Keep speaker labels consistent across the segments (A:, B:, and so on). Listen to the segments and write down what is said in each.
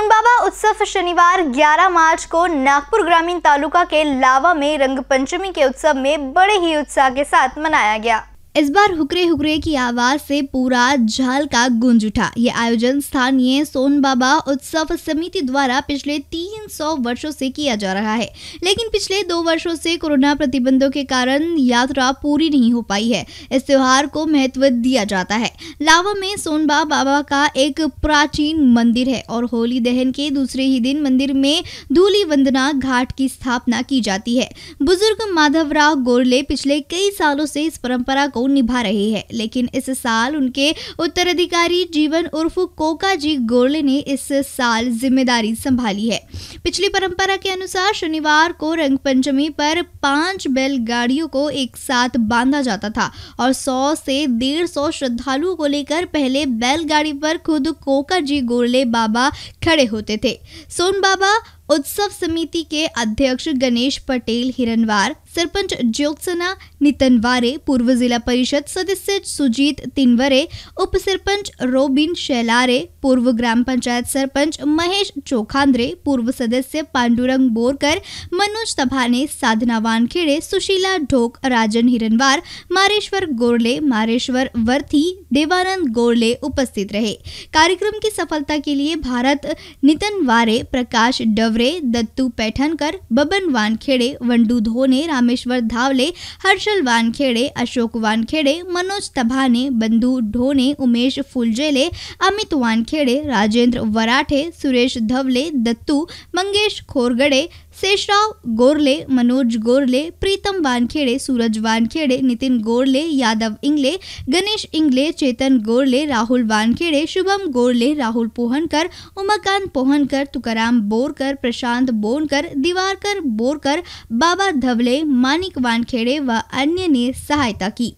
A: सोन बाबा उत्सव शनिवार 11 मार्च को नागपुर ग्रामीण तालुका के लावा में रंगपंचमी के उत्सव में बड़े ही उत्साह के साथ मनाया गया इस बार हुकरे हुकरे की आवाज से पूरा झाल का गुंज उठा ये आयोजन स्थानीय सोन बाबा उत्सव समिति द्वारा पिछले 300 वर्षों से किया जा रहा है लेकिन पिछले दो वर्षों से कोरोना प्रतिबंधों के कारण यात्रा पूरी नहीं हो पाई है इस त्योहार को महत्व दिया जाता है लावा में सोनबा बाबा का एक प्राचीन मंदिर है और होली दहन के दूसरे ही दिन मंदिर में धूली वंदना घाट की स्थापना की जाती है बुजुर्ग माधवराव गोरले पिछले कई सालों से इस परंपरा को को निभा रही है लेकिन इस साल उनके उत्तराधिकारी जीवन उर्फ कोका जी गोरले ने इस साल जिम्मेदारी संभाली है पिछली परंपरा के अनुसार शनिवार को रंग पंचमी पर पांच बैलगाड़ियों को एक साथ बांधा जाता था और सौ से डेढ़ सौ श्रद्धालुओं को लेकर पहले बैलगाड़ी पर खुद कोका जी गोरले बाबा खड़े होते थे सोन बाबा उत्सव समिति के अध्यक्ष गणेश पटेल हिरनवार सरपंच ज्योत्सना नितनवारे पूर्व जिला परिषद सदस्य सुजीत तिनवरे उप सरपंच रोबिन शैलारे पूर्व ग्राम पंचायत सरपंच महेश चोखांद्रे पूर्व सदस्य पांडुरंग बोरकर मनोज तभाने साधना वानखेड़े सुशीला ढोक राजन हिरनवार मारेश्वर गोरले मारेश्वर वर्थी देवानंद गोरले उपस्थित रहे कार्यक्रम की सफलता के लिए भारत नितनवारे प्रकाश डवरे हिवरे दत्तू पैठनकर बबन वानखेड़े वंडू धोने रामेश्वर धावले हर्षल वानखेड़े अशोक वानखेड़े मनोज तभाने बंधु ढोने उमेश फुलजेले अमित वानखेड़े राजेंद्र वराठे सुरेश धवले दत्तू मंगेश खोरगड़े शेषराव गोरले मनोज गोरले प्रीतम वानखेड़े सूरज वानखेड़े नितिन गोरले यादव इंगले गणेश इंगले चेतन गोरले राहुल वानखेड़े शुभम गोरले राहुल पोहनकर उमाकांत पोहनकर तुकाराम बोरकर प्रशांत बोनकर दिवारकर बोरकर बाबा धवले मानिक वानखेड़े व वा अन्य ने सहायता की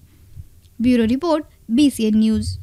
A: ब्यूरो रिपोर्ट बी न्यूज़